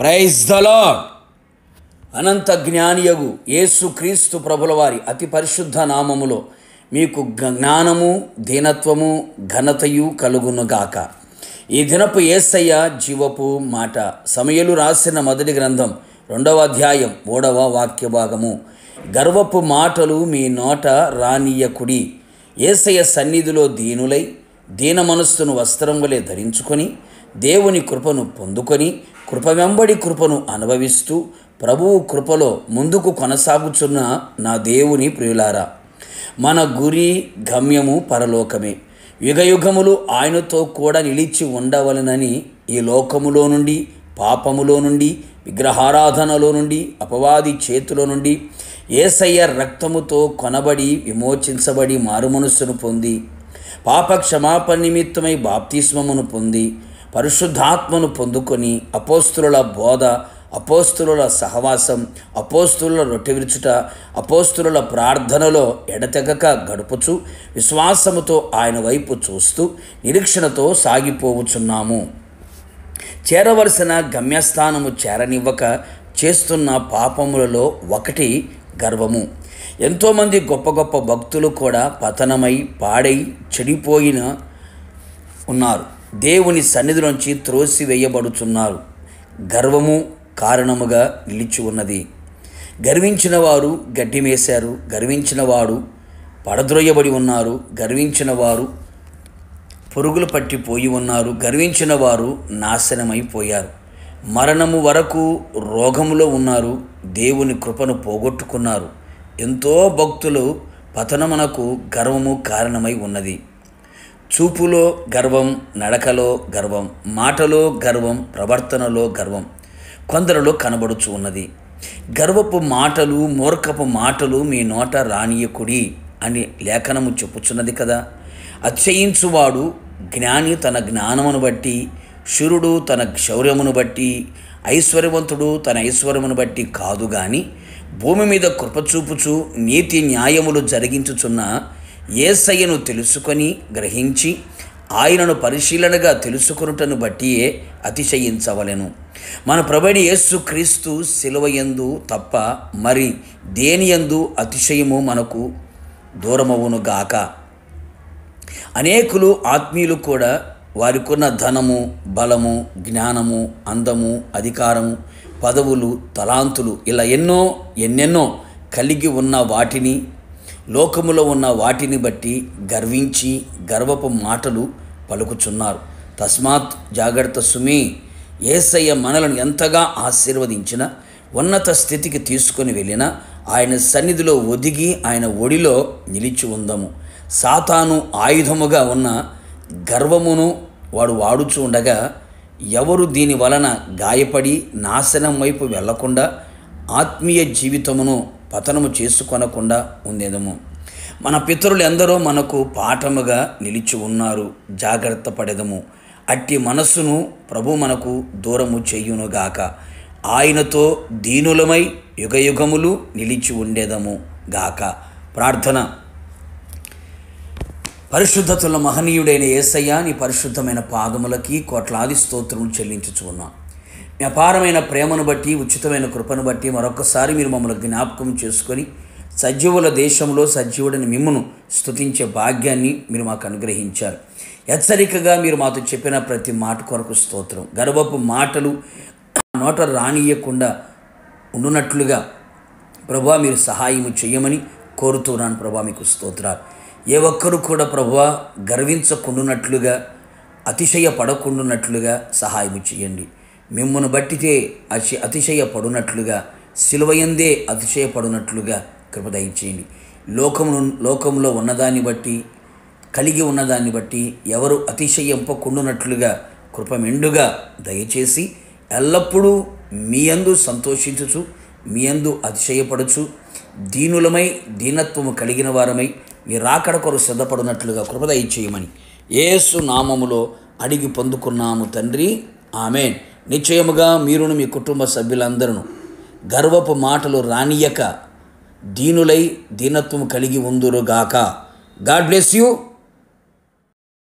praise the Lord అనంత జ్ఞానియగు క్రీస్తు ప్రభుల వారి అతి పరిశుద్ధ నామములో మీకు జ్ఞానము దీనత్వము ఘనతయు కలుగునుగాక ఈ దినపు ఏసయ్య జీవపు మాట సమయలు రాసిన మొదటి గ్రంథం రెండవ అధ్యాయం మూడవ వాక్య భాగము గర్వపు మాటలు మీ నోట రానీయకుడి ఏసయ్య సన్నిధిలో దీనులై దీన మనస్సును వస్త్రం వలె ధరించుకొని దేవుని కృపను పొందుకొని కృప వెంబడి కృపను అనుభవిస్తూ ప్రభువు కృపలో ముందుకు కొనసాగుచున్న నా దేవుని ప్రియులారా మన గురి గమ్యము పరలోకమే యుగయుగములు ఆయనతో కూడా నిలిచి ఉండవలనని ఈ లోకములో నుండి పాపములో నుండి విగ్రహారాధనలో నుండి అపవాది చేతిలో నుండి ఏసయ్య రక్తముతో కొనబడి విమోచించబడి మారుమనస్సును పొంది పాప క్షమాపణ నిమిత్తమై బాప్తిస్మమును పొంది పరిశుద్ధాత్మను పొందుకొని అపోస్తుల బోధ అపోస్తుల సహవాసం అపోస్తుల రొట్టె విరుచుట అపోస్తుల ప్రార్థనలో ఎడతెగక గడుపుచు విశ్వాసముతో ఆయన వైపు చూస్తూ నిరీక్షణతో సాగిపోవుచున్నాము చేరవలసిన గమ్యస్థానము చేరనివ్వక చేస్తున్న పాపములలో ఒకటి గర్వము ఎంతోమంది గొప్ప గొప్ప భక్తులు కూడా పతనమై పాడై చెడిపోయిన ఉన్నారు దేవుని సన్నిధిలోంచి త్రోసి వేయబడుతున్నారు గర్వము కారణముగా నిలిచి ఉన్నది గర్వించిన వారు గడ్డిమేశారు గర్వించిన వాడు పడద్రోయబడి ఉన్నారు గర్వించిన వారు పురుగులు పట్టిపోయి ఉన్నారు గర్వించిన వారు నాశనమైపోయారు మరణము వరకు రోగములో ఉన్నారు దేవుని కృపను పోగొట్టుకున్నారు ఎంతో భక్తులు పతనమునకు గర్వము కారణమై ఉన్నది చూపులో గర్వం నడకలో గర్వం మాటలో గర్వం ప్రవర్తనలో గర్వం కొందరిలో కనబడుచు ఉన్నది గర్వపు మాటలు మూర్ఖపు మాటలు మీ నోట రానియకుడి అని లేఖనము చెప్పుచున్నది కదా అచ్చయించువాడు జ్ఞాని తన జ్ఞానమును బట్టి శురుడు తన శౌర్యమును బట్టి ఐశ్వర్యవంతుడు తన ఐశ్వర్యమును బట్టి కాదు కానీ భూమి మీద కృపచూపుచు నీతి న్యాయములు జరిగించుచున్న ఏసయ్యను తెలుసుకొని గ్రహించి ఆయనను పరిశీలనగా తెలుసుకొనుటను బట్టియే అతిశయించవలెను మన ప్రభుడి యేసు క్రీస్తు సిలువయందు తప్ప మరి దేనియందు అతిశయము మనకు దూరమవును గాక అనేకులు ఆత్మీయులు కూడా వారికున్న ధనము బలము జ్ఞానము అందము అధికారము పదవులు తలాంతులు ఇలా ఎన్నో ఎన్నెన్నో కలిగి ఉన్న వాటిని లోకములో ఉన్న వాటిని బట్టి గర్వించి గర్వపు మాటలు పలుకుచున్నారు తస్మాత్ జాగ్రత్త సుమి ఏసయ్య మనలను ఎంతగా ఆశీర్వదించిన ఉన్నత స్థితికి తీసుకొని వెళ్ళిన ఆయన సన్నిధిలో ఒదిగి ఆయన ఒడిలో నిలిచి ఉందము సాతాను ఆయుధముగా ఉన్న గర్వమును వాడు వాడుచు ఉండగా ఎవరు దీని వలన గాయపడి నాశనం వైపు వెళ్లకుండా ఆత్మీయ జీవితమును పతనము చేసుకొనకుండా ఉండేదము మన పితరులు ఎందరో మనకు పాఠముగా నిలిచి ఉన్నారు జాగ్రత్త పడేదము అట్టి మనస్సును ప్రభు మనకు దూరము చెయ్యునుగాక ఆయనతో దీనులమై యుగయుగములు నిలిచి ఉండేదము గాక ప్రార్థన పరిశుద్ధతుల మహనీయుడైన ఏసయ్య నీ పరిశుద్ధమైన పాదములకి కోట్లాది స్తోత్రములు చెల్లించుచున్నాం అపారమైన ప్రేమను బట్టి ఉచితమైన కృపను బట్టి మరొకసారి మీరు మమ్మల్ని జ్ఞాపకం చేసుకొని సజీవుల దేశంలో సజీవుడిని మిమ్మను స్థుతించే భాగ్యాన్ని మీరు మాకు అనుగ్రహించారు హెచ్చరికగా మీరు మాతో చెప్పిన ప్రతి మాట కొరకు స్తోత్రం గర్వపు మాటలు నోట రానియకుండా ఉండునట్లుగా ప్రభా మీరు సహాయం చేయమని కోరుతున్నాను ప్రభా మీకు స్తోత్రాలు ఏ ఒక్కరు కూడా ప్రభా గర్వించకుండునట్లుగా అతిశయపడకుండునట్లుగా సహాయం చేయండి మిమ్మును బట్టితే అతి అతిశయపడునట్లుగా సిలువయందే అతిశయపడునట్లుగా కృప దయచేయండి లోకమును లోకంలో ఉన్నదాన్ని బట్టి కలిగి ఉన్నదాన్ని బట్టి ఎవరు అతిశయింపకుండునట్లుగా కృప మెండుగా దయచేసి ఎల్లప్పుడూ మీ అందు సంతోషించుచు మీ అందు అతిశయపడచ్చు దీనులమై దీనత్వము కలిగిన వారమై మీ రాకడ కొరకు సిద్ధపడినట్లుగా కృప ఏసు నామములో అడిగి పొందుకున్నాము తండ్రి ఆమెన్ నిశ్చయముగా మీరును మీ కుటుంబ సభ్యులందరూ గర్వపు మాటలు రానియక దీనులై దీనత్వం కలిగి ఉందురుగాక గాడ్ బ్లెస్ యూ